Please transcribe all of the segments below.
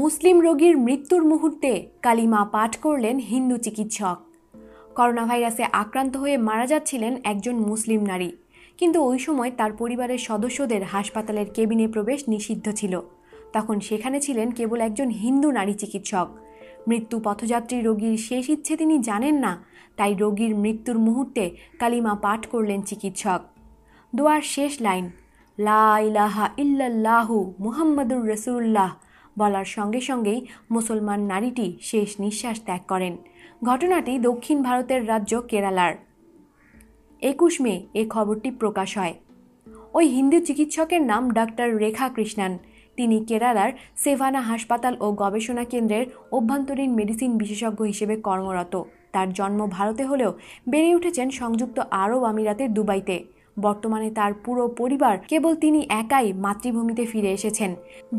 মুসলিম রোগীর মৃত্যুর মুহূর্তে কালিমা পাঠ করলেন হিন্দু চিকিৎসক করোনা ভাইরাসে আক্রান্ত হয়ে মারা যাচ্ছিলেন একজন মুসলিম নারী কিন্তু ওই সময় তার পরিবারের সদস্যদের হাসপাতালের কেবিনে প্রবেশ নিষিদ্ধ ছিল তখন সেখানে ছিলেন কেবল একজন হিন্দু নারী চিকিৎসক মৃত্যু পথযাত্রী রোগীর শেষ ইচ্ছে তিনি জানেন না তাই রোগীর মৃত্যুর মুহূর্তে কালিমা পাঠ করলেন চিকিৎসক দোয়ার শেষ লাইন লা ইলাহা ইল্লাল্লাহু মুহাম্মদুর রসুল্লাহ বলার সঙ্গে সঙ্গেই মুসলমান নারীটি শেষ নিঃশ্বাস ত্যাগ করেন ঘটনাটি দক্ষিণ ভারতের রাজ্য কেরালার একুশ মে এ খবরটি প্রকাশ হয় ওই হিন্দু চিকিৎসকের নাম ডাক্তার রেখা কৃষ্ণান তিনি কেরালার সেভানা হাসপাতাল ও গবেষণা কেন্দ্রের অভ্যন্তরীণ মেডিসিন বিশেষজ্ঞ হিসেবে কর্মরত তার জন্ম ভারতে হলেও বেড়ে উঠেছেন সংযুক্ত আরব আমিরাতের দুবাইতে বর্তমানে তার পুরো পরিবার কেবল তিনি একাই মাতৃভূমিতে ফিরে এসেছেন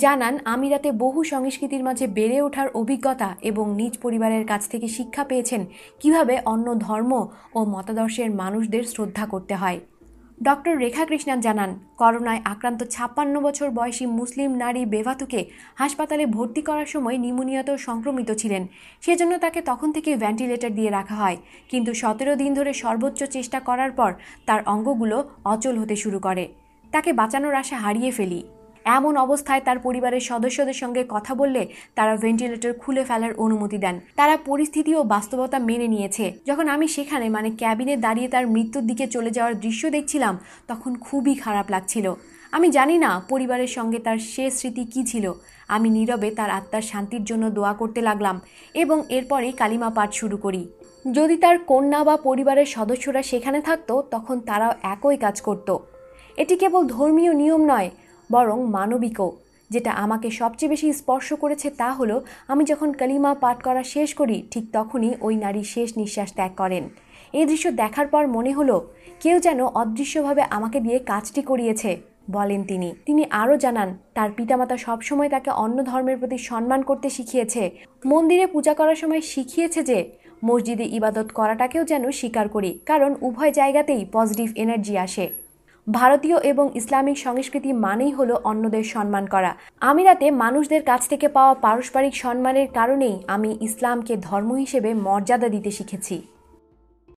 জানান আমিরাতে বহু সংস্কৃতির মাঝে বেড়ে ওঠার অভিজ্ঞতা এবং নিজ পরিবারের কাছ থেকে শিক্ষা পেয়েছেন কিভাবে অন্য ধর্ম ও মতাদর্শের মানুষদের শ্রদ্ধা করতে হয় ডক্টর রেখা কৃষ্ণান জানান করোনায় আক্রান্ত ছাপ্পান্ন বছর বয়সী মুসলিম নারী বেভাতুকে হাসপাতালে ভর্তি করার সময় নিউমোনিয়াতেও সংক্রমিত ছিলেন সেজন্য তাকে তখন থেকে ভেন্টিলেটর দিয়ে রাখা হয় কিন্তু সতেরো দিন ধরে সর্বোচ্চ চেষ্টা করার পর তার অঙ্গগুলো অচল হতে শুরু করে তাকে বাঁচানোর আশা হারিয়ে ফেলি এমন অবস্থায় তার পরিবারের সদস্যদের সঙ্গে কথা বললে তারা ভেন্টিলেটর খুলে ফেলার অনুমতি দেন তারা পরিস্থিতি ও বাস্তবতা মেনে নিয়েছে যখন আমি সেখানে মানে ক্যাবিনে দাঁড়িয়ে তার মৃত্যুর দিকে চলে যাওয়ার দৃশ্য দেখছিলাম তখন খুবই খারাপ লাগছিল আমি জানি না পরিবারের সঙ্গে তার শেষ স্মৃতি কী ছিল আমি নীরবে তার আত্মার শান্তির জন্য দোয়া করতে লাগলাম এবং এরপরেই কালিমা পাঠ শুরু করি যদি তার কন্যা বা পরিবারের সদস্যরা সেখানে থাকতো তখন তারাও একই কাজ করত এটি কেবল ধর্মীয় নিয়ম নয় বরং মানবিকও যেটা আমাকে সবচেয়ে বেশি স্পর্শ করেছে তা হলো আমি যখন কালিমা পাঠ করা শেষ করি ঠিক তখনই ওই নারী শেষ নিঃশ্বাস ত্যাগ করেন এই দৃশ্য দেখার পর মনে হলো কেউ যেন অদৃশ্যভাবে আমাকে দিয়ে কাজটি করিয়েছে বলেন তিনি তিনি আরও জানান তার পিতামাতা সবসময় তাকে অন্য ধর্মের প্রতি সম্মান করতে শিখিয়েছে মন্দিরে পূজা করার সময় শিখিয়েছে যে মসজিদে ইবাদত করাটাকেও যেন স্বীকার করি কারণ উভয় জায়গাতেই পজিটিভ এনার্জি আসে ভারতীয় এবং ইসলামিক সংস্কৃতি মানেই হলো অন্যদের সম্মান করা আমিরাতে মানুষদের কাছ থেকে পাওয়া পারস্পরিক সম্মানের কারণেই আমি ইসলামকে ধর্ম হিসেবে মর্যাদা দিতে শিখেছি